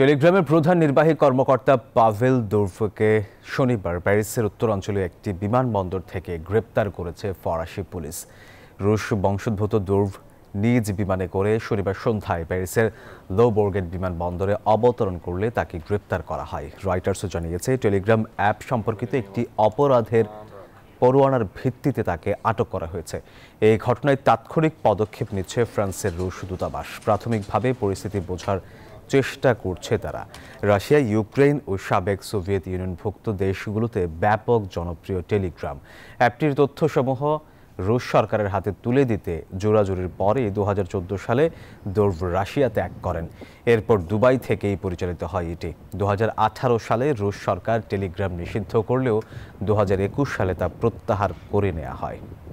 টেলিগ্রামের প্রধান নির্বাহী কর্মকর্তা পাভেল দোর্ফকে শনিবার প্যারিসের উত্তরাঞ্চলে একটি বিমানবন্দর থেকে গ্রেপ্তার করেছে ফরাসি পুলিশ রুশ বংশোদ্ভূত দোর্ভ নিজ বিমানে করে শনিবার সন্ধ্যায় প্যারিসের লো বোর্গেট বিমানবন্দরে অবতরণ করলে তাকে গ্রেপ্তার করা হয় রয়টার্সও জানিয়েছে টেলিগ্রাম অ্যাপ সম্পর্কিত একটি অপরাধের পরোয়ানার ভিত্তিতে তাকে আটক করা হয়েছে এই ঘটনায় তাৎক্ষণিক পদক্ষেপ নিচ্ছে ফ্রান্সের রুশ দূতাবাস প্রাথমিকভাবে পরিস্থিতি বোঝার চেষ্টা করছে তারা রাশিয়া ইউক্রেন ও সাবেক সোভিয়েত ইউনিয়নভুক্ত দেশগুলোতে ব্যাপক জনপ্রিয় টেলিগ্রাম অ্যাপটির তথ্যসমূহ রুশ সরকারের হাতে তুলে দিতে জোরাজুরির পরে দু সালে দোর্ভ রাশিয়া ত্যাগ করেন এরপর দুবাই থেকেই পরিচালিত হয় এটি দু সালে রুশ সরকার টেলিগ্রাম নিষিদ্ধ করলেও দু সালে তা প্রত্যাহার করে নেওয়া হয়